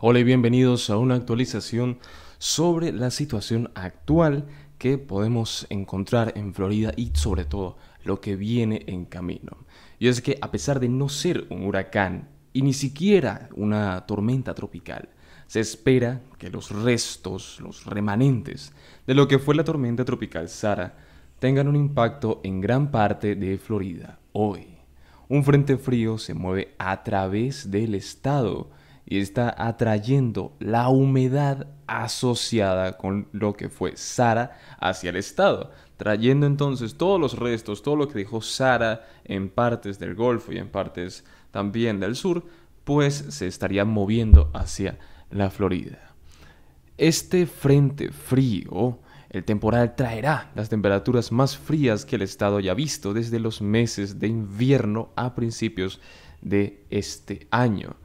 Hola y bienvenidos a una actualización sobre la situación actual que podemos encontrar en Florida y sobre todo lo que viene en camino. Y es que a pesar de no ser un huracán y ni siquiera una tormenta tropical, se espera que los restos, los remanentes de lo que fue la tormenta tropical Sara tengan un impacto en gran parte de Florida hoy. Un frente frío se mueve a través del estado y está atrayendo la humedad asociada con lo que fue Sara hacia el estado, trayendo entonces todos los restos, todo lo que dejó Sara en partes del Golfo y en partes también del sur, pues se estaría moviendo hacia la Florida. Este frente frío, el temporal traerá las temperaturas más frías que el estado haya visto desde los meses de invierno a principios de este año.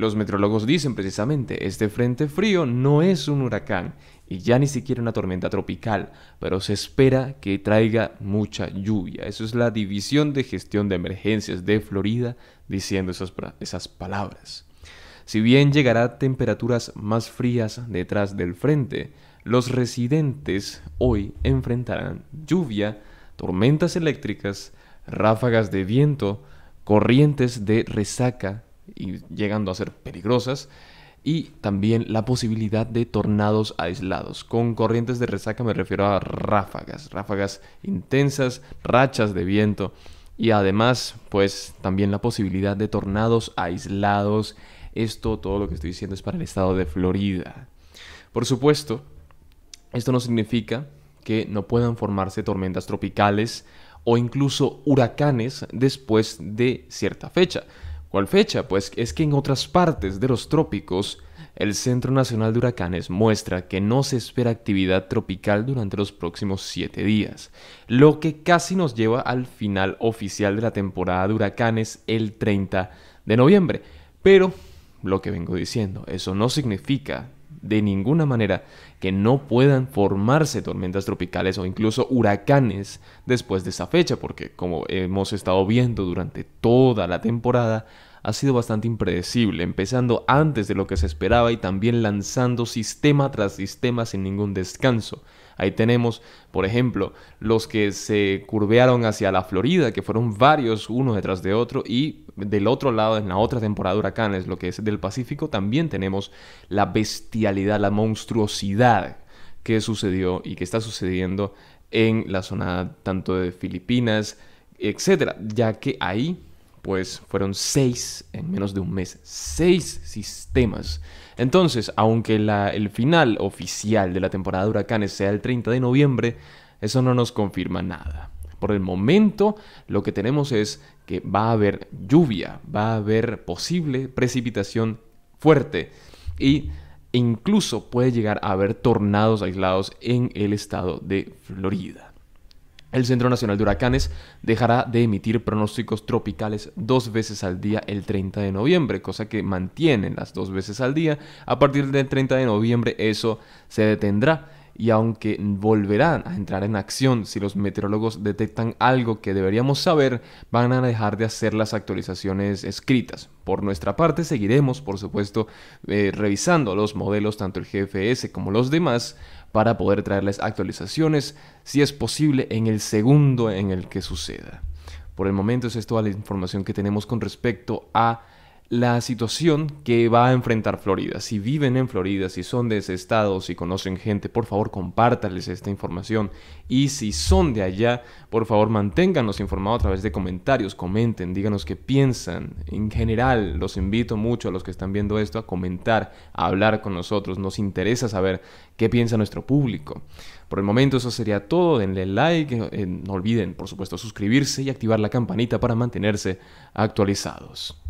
Los meteorólogos dicen precisamente, este frente frío no es un huracán y ya ni siquiera una tormenta tropical, pero se espera que traiga mucha lluvia. Eso es la División de Gestión de Emergencias de Florida diciendo esas, esas palabras. Si bien llegará temperaturas más frías detrás del frente, los residentes hoy enfrentarán lluvia, tormentas eléctricas, ráfagas de viento, corrientes de resaca y llegando a ser peligrosas, y también la posibilidad de tornados aislados. Con corrientes de resaca me refiero a ráfagas, ráfagas intensas, rachas de viento y además pues también la posibilidad de tornados aislados. Esto todo lo que estoy diciendo es para el estado de Florida. Por supuesto, esto no significa que no puedan formarse tormentas tropicales o incluso huracanes después de cierta fecha. ¿Cuál fecha? Pues es que en otras partes de los trópicos, el Centro Nacional de Huracanes muestra que no se espera actividad tropical durante los próximos siete días, lo que casi nos lleva al final oficial de la temporada de huracanes el 30 de noviembre. Pero, lo que vengo diciendo, eso no significa de ninguna manera que no puedan formarse tormentas tropicales o incluso huracanes después de esa fecha, porque como hemos estado viendo durante toda la temporada, ha sido bastante impredecible, empezando antes de lo que se esperaba y también lanzando sistema tras sistema sin ningún descanso. Ahí tenemos, por ejemplo, los que se curvearon hacia la Florida, que fueron varios unos detrás de otro, y del otro lado, en la otra temporada de huracanes, lo que es del Pacífico, también tenemos la bestialidad, la monstruosidad que sucedió y que está sucediendo en la zona tanto de Filipinas, etcétera, ya que ahí pues fueron seis en menos de un mes, seis sistemas. Entonces, aunque el final oficial de la temporada de huracanes sea el 30 de noviembre, eso no nos confirma nada. Por el momento, lo que tenemos es que va a haber lluvia, va a haber posible precipitación fuerte y incluso puede llegar a haber tornados aislados en el estado de Florida. El Centro Nacional de Huracanes dejará de emitir pronósticos tropicales dos veces al día el 30 de noviembre, cosa que mantienen las dos veces al día. A partir del 30 de noviembre eso se detendrá y aunque volverán a entrar en acción si los meteorólogos detectan algo que deberíamos saber, van a dejar de hacer las actualizaciones escritas. Por nuestra parte seguiremos, por supuesto, eh, revisando los modelos, tanto el GFS como los demás, para poder traerles actualizaciones, si es posible, en el segundo en el que suceda. Por el momento es toda la información que tenemos con respecto a la situación que va a enfrentar Florida. Si viven en Florida, si son de ese estado, si conocen gente, por favor compártales esta información. Y si son de allá, por favor manténganos informados a través de comentarios, comenten, díganos qué piensan. En general, los invito mucho a los que están viendo esto a comentar, a hablar con nosotros. Nos interesa saber qué piensa nuestro público. Por el momento eso sería todo. Denle like, eh, no olviden por supuesto suscribirse y activar la campanita para mantenerse actualizados.